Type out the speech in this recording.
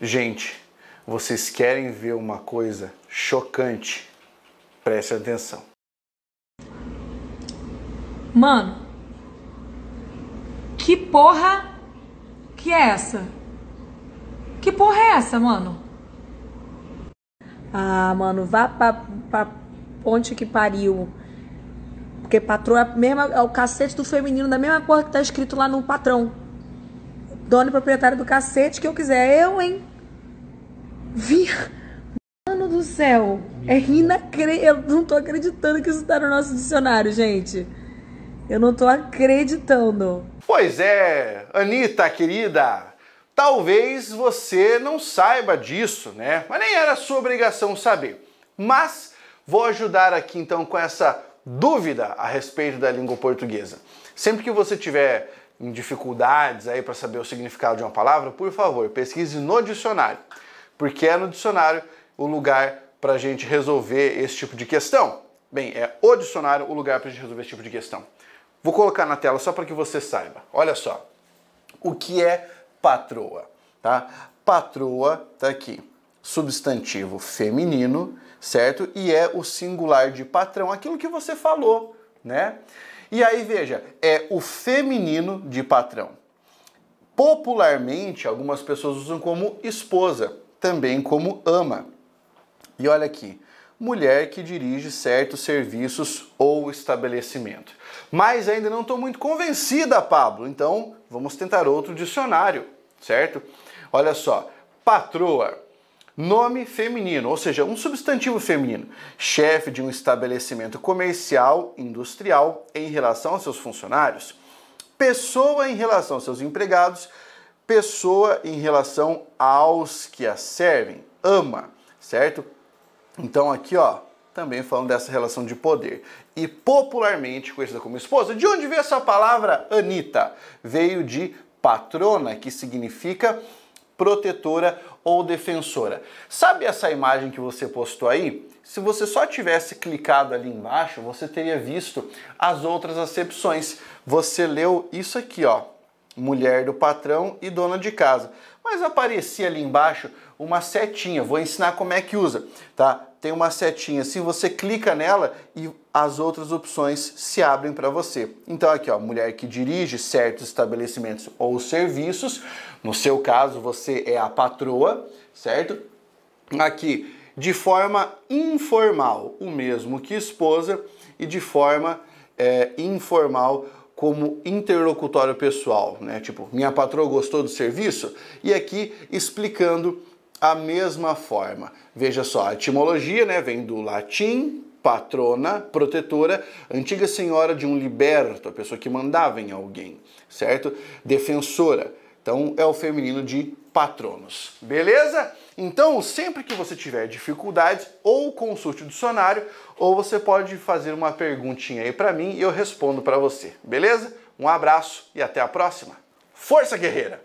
Gente, vocês querem ver uma coisa chocante? Preste atenção. Mano, que porra que é essa? Que porra é essa, mano? Ah, mano, vá pra, pra ponte que pariu. Porque patrão é, mesmo, é o cacete do feminino, da mesma coisa que tá escrito lá no patrão dono e proprietário do cacete que eu quiser. Eu, hein? Vir. Mano do céu. É inacreditável. Eu não tô acreditando que isso tá no nosso dicionário, gente. Eu não tô acreditando. Pois é, Anitta, querida. Talvez você não saiba disso, né? Mas nem era sua obrigação saber. Mas vou ajudar aqui então com essa dúvida a respeito da língua portuguesa. Sempre que você tiver em dificuldades aí para saber o significado de uma palavra, por favor, pesquise no dicionário, porque é no dicionário o lugar para a gente resolver esse tipo de questão. Bem, é o dicionário o lugar para a gente resolver esse tipo de questão. Vou colocar na tela só para que você saiba. Olha só, o que é patroa? Tá? Patroa está aqui, substantivo feminino, certo? E é o singular de patrão, aquilo que você falou, né? E aí veja, é o feminino de patrão. Popularmente, algumas pessoas usam como esposa, também como ama. E olha aqui, mulher que dirige certos serviços ou estabelecimento. Mas ainda não estou muito convencida, Pablo, então vamos tentar outro dicionário, certo? Olha só, patroa Nome feminino, ou seja, um substantivo feminino. Chefe de um estabelecimento comercial, industrial, em relação a seus funcionários. Pessoa em relação aos seus empregados. Pessoa em relação aos que a servem. Ama, certo? Então aqui, ó, também falando dessa relação de poder. E popularmente conhecida como esposa. De onde veio essa palavra Anita? Veio de patrona, que significa protetora ou defensora. Sabe essa imagem que você postou aí? Se você só tivesse clicado ali embaixo, você teria visto as outras acepções. Você leu isso aqui, ó, mulher do patrão e dona de casa. Mas aparecia ali embaixo uma setinha. Vou ensinar como é que usa, tá? tem uma setinha. Se você clica nela e as outras opções se abrem para você. Então aqui, ó, mulher que dirige certos estabelecimentos ou serviços. No seu caso, você é a patroa, certo? Aqui, de forma informal, o mesmo que esposa, e de forma é, informal como interlocutório pessoal, né? Tipo, minha patroa gostou do serviço e aqui explicando a mesma forma. Veja só, a etimologia né, vem do latim patrona, protetora, antiga senhora de um liberto, a pessoa que mandava em alguém, certo? Defensora. Então é o feminino de patronos. Beleza? Então, sempre que você tiver dificuldades, ou consulte o dicionário, ou você pode fazer uma perguntinha aí para mim e eu respondo para você. Beleza? Um abraço e até a próxima. Força guerreira!